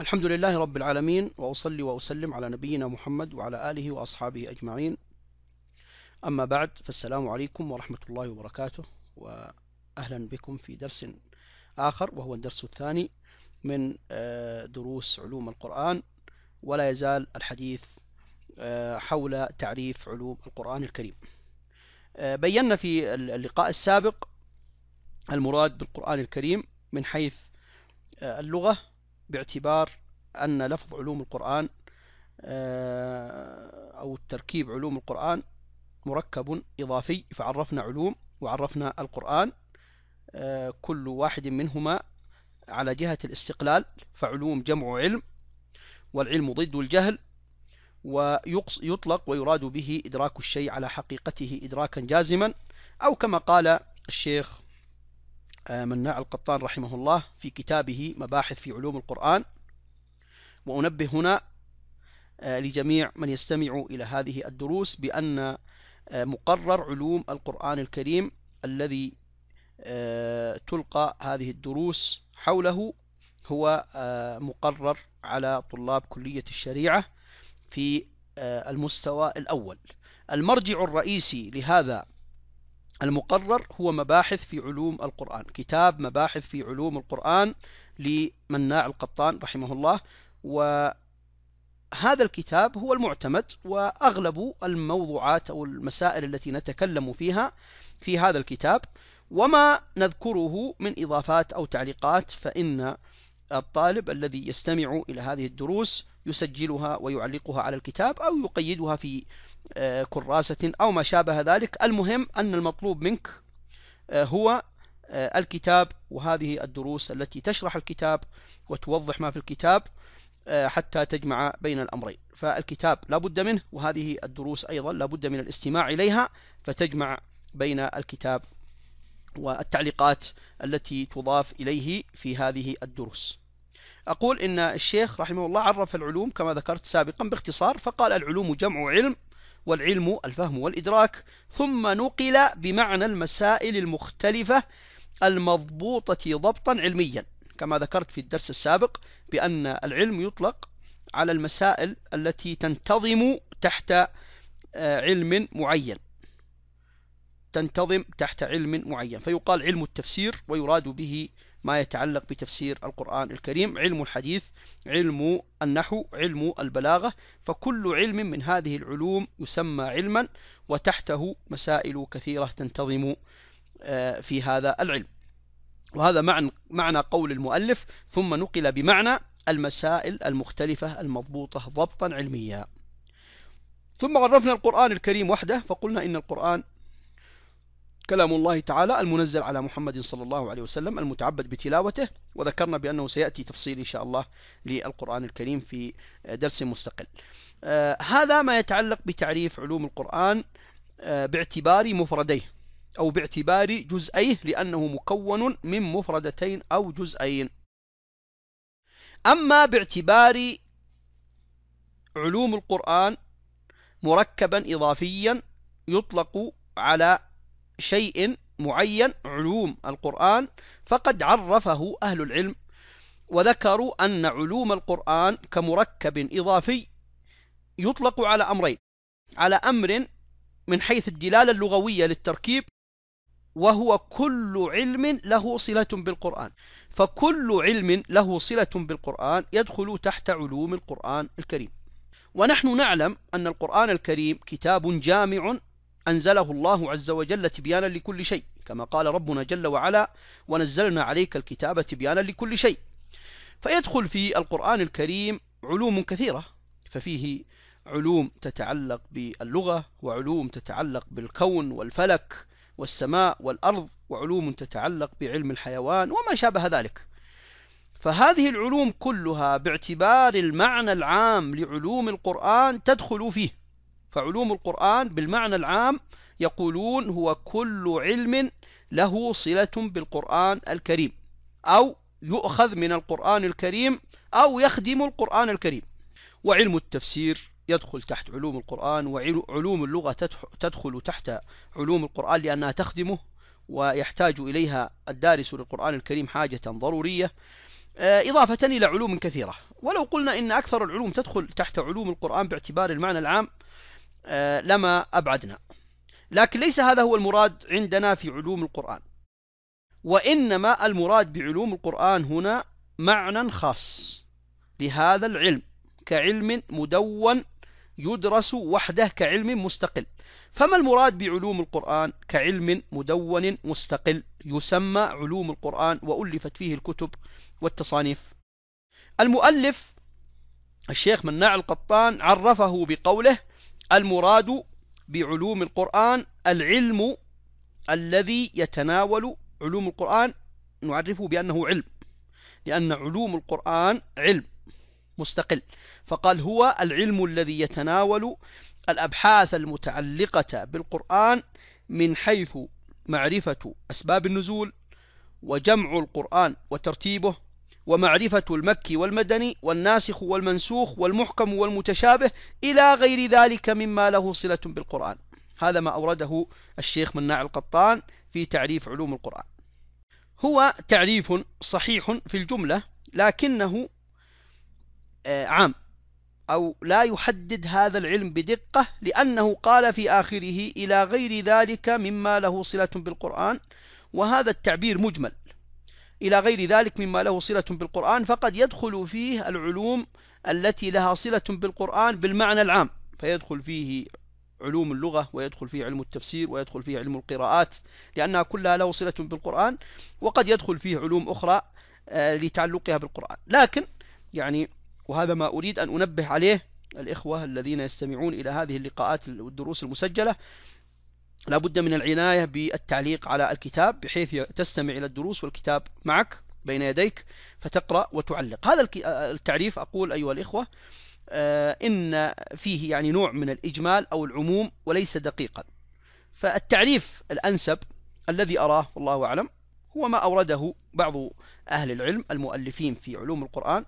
الحمد لله رب العالمين وأصلي وأسلم على نبينا محمد وعلى آله وأصحابه أجمعين أما بعد فالسلام عليكم ورحمة الله وبركاته وأهلا بكم في درس آخر وهو الدرس الثاني من آه، دروس علوم القرآن ولا يزال الحديث آه، حول تعريف علوم القرآن الكريم آه، بينا في اللقاء السابق المراد بالقرآن الكريم من حيث اللغة باعتبار أن لفظ علوم القرآن آه، أو التركيب علوم القرآن مركب إضافي فعرفنا علوم وعرفنا القرآن آه، كل واحد منهما على جهة الاستقلال فعلوم جمع علم والعلم ضد الجهل ويطلق ويراد به إدراك الشيء على حقيقته إدراكا جازما أو كما قال الشيخ مناع القطان رحمه الله في كتابه مباحث في علوم القرآن وأنبه هنا آه، لجميع من يستمع إلى هذه الدروس بأن آه، مقرر علوم القرآن الكريم الذي آه، تلقى هذه الدروس حوله هو مقرر على طلاب كلية الشريعة في المستوى الأول المرجع الرئيسي لهذا المقرر هو مباحث في علوم القرآن كتاب مباحث في علوم القرآن لمناع القطان رحمه الله وهذا الكتاب هو المعتمد وأغلب الموضوعات أو المسائل التي نتكلم فيها في هذا الكتاب وما نذكره من إضافات أو تعليقات فإن الطالب الذي يستمع إلى هذه الدروس يسجلها ويعلقها على الكتاب أو يقيدها في آه، كراسة أو ما شابه ذلك المهم أن المطلوب منك آه، هو آه، الكتاب وهذه الدروس التي تشرح الكتاب وتوضح ما في الكتاب حتى تجمع بين الأمرين فالكتاب لا بد منه وهذه الدروس أيضا لا بد من الاستماع إليها فتجمع بين الكتاب والتعليقات التي تضاف إليه في هذه الدروس أقول إن الشيخ رحمه الله عرف العلوم كما ذكرت سابقا باختصار فقال العلوم جمع علم والعلم الفهم والإدراك ثم نقل بمعنى المسائل المختلفة المضبوطة ضبطا علميا كما ذكرت في الدرس السابق بأن العلم يطلق على المسائل التي تنتظم تحت آه، علم معين تنتظم تحت علم معين فيقال علم التفسير ويراد به ما يتعلق بتفسير القرآن الكريم علم الحديث علم النحو علم البلاغة فكل علم من هذه العلوم يسمى علما وتحته مسائل كثيرة تنتظم آه، في هذا العلم وهذا معنى, معنى قول المؤلف ثم نقل بمعنى المسائل المختلفة المضبوطة ضبطا علميا ثم عرفنا القرآن الكريم وحده فقلنا إن القرآن كلام الله تعالى المنزل على محمد صلى الله عليه وسلم المتعبد بتلاوته وذكرنا بأنه سيأتي تفصيل إن شاء الله للقرآن الكريم في درس مستقل آه، هذا ما يتعلق بتعريف علوم القرآن آه، باعتبار مفرديه أو باعتبار جزئيه لأنه مكون من مفردتين أو جزئين أما باعتبار علوم القرآن مركبا إضافيا يطلق على شيء معين علوم القرآن فقد عرفه أهل العلم وذكروا أن علوم القرآن كمركب إضافي يطلق على أمرين على أمر من حيث الدلالة اللغوية للتركيب وهو كل علم له صلة بالقرآن فكل علم له صلة بالقرآن يدخل تحت علوم القرآن الكريم ونحن نعلم أن القرآن الكريم كتاب جامع أنزله الله عز وجل تبيانا لكل شيء كما قال ربنا جل وعلا ونزلنا عليك الكتاب تبيانا لكل شيء فيدخل في القرآن الكريم علوم كثيرة ففيه علوم تتعلق باللغة وعلوم تتعلق بالكون والفلك والسماء والأرض وعلوم تتعلق بعلم الحيوان وما شابه ذلك فهذه العلوم كلها باعتبار المعنى العام لعلوم القرآن تدخل فيه فعلوم القرآن بالمعنى العام يقولون هو كل علم له صلة بالقرآن الكريم أو يؤخذ من القرآن الكريم أو يخدم القرآن الكريم وعلم التفسير يدخل تحت علوم القرآن وعلوم اللغة تدخل تحت علوم القرآن لأنها تخدمه ويحتاج إليها الدارس للقرآن الكريم حاجة ضرورية آه، إضافة إلى علوم كثيرة ولو قلنا إن أكثر العلوم تدخل تحت علوم القرآن باعتبار المعنى العام آه، لما أبعدنا لكن ليس هذا هو المراد عندنا في علوم القرآن وإنما المراد بعلوم القرآن هنا معنى خاص لهذا العلم كعلم مدون يدرس وحده كعلم مستقل فما المراد بعلوم القرآن كعلم مدون مستقل يسمى علوم القرآن وألفت فيه الكتب والتصانيف المؤلف الشيخ مناع القطان عرفه بقوله المراد بعلوم القرآن العلم الذي يتناول علوم القرآن نعرفه بأنه علم لأن علوم القرآن علم مستقل فقال هو العلم الذي يتناول الأبحاث المتعلقة بالقرآن من حيث معرفة أسباب النزول وجمع القرآن وترتيبه ومعرفة المكي والمدني والناسخ والمنسوخ والمحكم والمتشابه إلى غير ذلك مما له صلة بالقرآن هذا ما أورده الشيخ مناع القطان في تعريف علوم القرآن هو تعريف صحيح في الجملة لكنه آه، عام أو لا يحدد هذا العلم بدقة لأنه قال في آخره إلى غير ذلك مما له صلة بالقرآن وهذا التعبير مجمل إلى غير ذلك مما له صلة بالقرآن فقد يدخل فيه العلوم التي لها صلة بالقرآن بالمعنى العام فيدخل فيه علوم اللغة ويدخل فيه علم التفسير ويدخل فيه علم القراءات لأنها كلها له صلة بالقرآن وقد يدخل فيه علوم أخرى آه، لتعلقها بالقرآن لكن يعني وهذا ما أريد أن أنبه عليه الإخوة الذين يستمعون إلى هذه اللقاءات والدروس المسجلة لا بد من العناية بالتعليق على الكتاب بحيث تستمع إلى الدروس والكتاب معك بين يديك فتقرأ وتعلق هذا التعريف أقول أيها الإخوة آه، إن فيه يعني نوع من الإجمال أو العموم وليس دقيقا فالتعريف الأنسب الذي أراه والله أعلم هو ما أورده بعض أهل العلم المؤلفين في علوم القرآن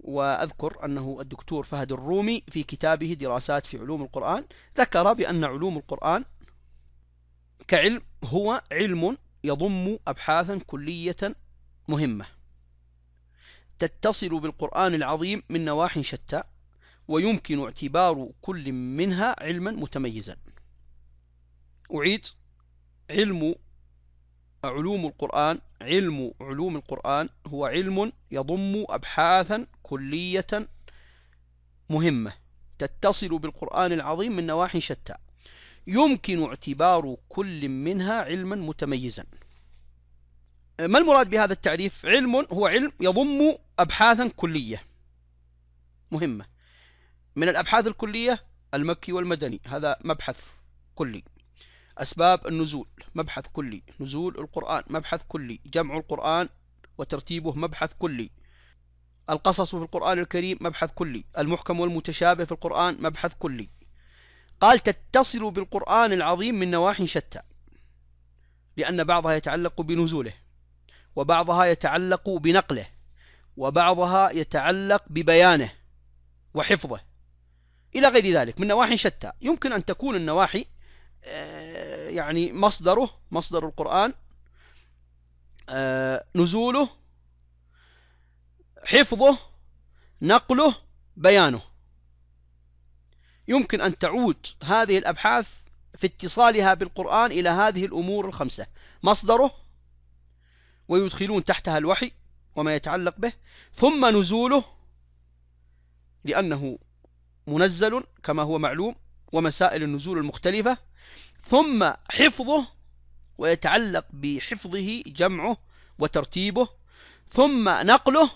وأذكر أنه الدكتور فهد الرومي في كتابه دراسات في علوم القرآن ذكر بأن علوم القرآن كعلم هو علم يضم أبحاثا كلية مهمة تتصل بالقرآن العظيم من نواح شتى ويمكن اعتبار كل منها علما متميزا أعيد علم علوم القرآن علم علوم القرآن هو علم يضم أبحاثا كلية مهمة تتصل بالقرآن العظيم من نواحي شتى يمكن اعتبار كل منها علما متميزا ما المراد بهذا التعريف علم هو علم يضم أبحاثا كلية مهمة من الأبحاث الكلية المكي والمدني هذا مبحث كلي أسباب النزول مبحث كلي نزول القرآن مبحث كلي جمع القرآن وترتيبه مبحث كلي القصص في القرآن الكريم مبحث كلي المحكم والمتشابه في القرآن مبحث كلي قال تتصل بالقرآن العظيم من نواحي شتى لأن بعضها يتعلق بنزوله وبعضها يتعلق بنقله وبعضها يتعلق ببيانه وحفظه إلى غير ذلك من نواحي شتى يمكن أن تكون النواحي آه، يعني مصدره مصدر القرآن آه، نزوله حفظه نقله بيانه يمكن أن تعود هذه الأبحاث في اتصالها بالقرآن إلى هذه الأمور الخمسة مصدره ويدخلون تحتها الوحي وما يتعلق به ثم نزوله لأنه منزل كما هو معلوم ومسائل النزول المختلفة ثم حفظه ويتعلق بحفظه جمعه وترتيبه ثم نقله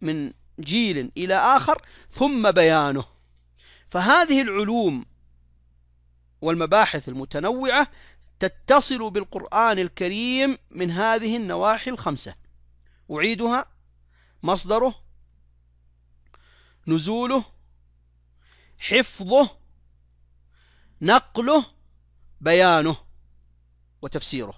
من جيل إلى آخر ثم بيانه فهذه العلوم والمباحث المتنوعة تتصل بالقرآن الكريم من هذه النواحي الخمسة أعيدها مصدره نزوله حفظه نقله بيانه وتفسيره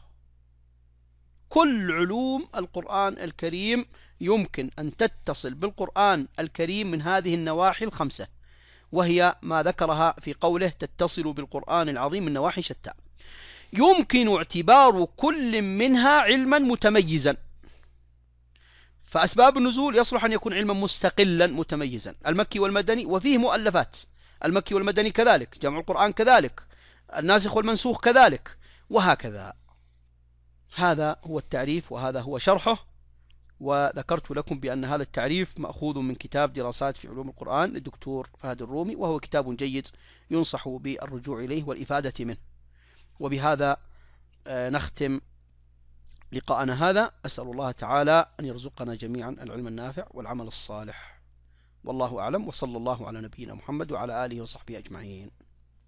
كل علوم القرآن الكريم يمكن أن تتصل بالقرآن الكريم من هذه النواحي الخمسة وهي ما ذكرها في قوله تتصل بالقرآن العظيم من نواحي شتى يمكن اعتبار كل منها علما متميزا فأسباب النزول يصلح أن يكون علما مستقلا متميزا المكي والمدني وفيه مؤلفات المكي والمدني كذلك جمع القرآن كذلك الناسخ والمنسوخ كذلك وهكذا هذا هو التعريف وهذا هو شرحه وذكرت لكم بأن هذا التعريف مأخوذ من كتاب دراسات في علوم القرآن للدكتور فهد الرومي وهو كتاب جيد ينصح بالرجوع إليه والإفادة منه وبهذا آه، نختم لقاءنا هذا أسأل الله تعالى أن يرزقنا جميعا العلم النافع والعمل الصالح والله أعلم وصلى الله على نبينا محمد وعلى آله وصحبه أجمعين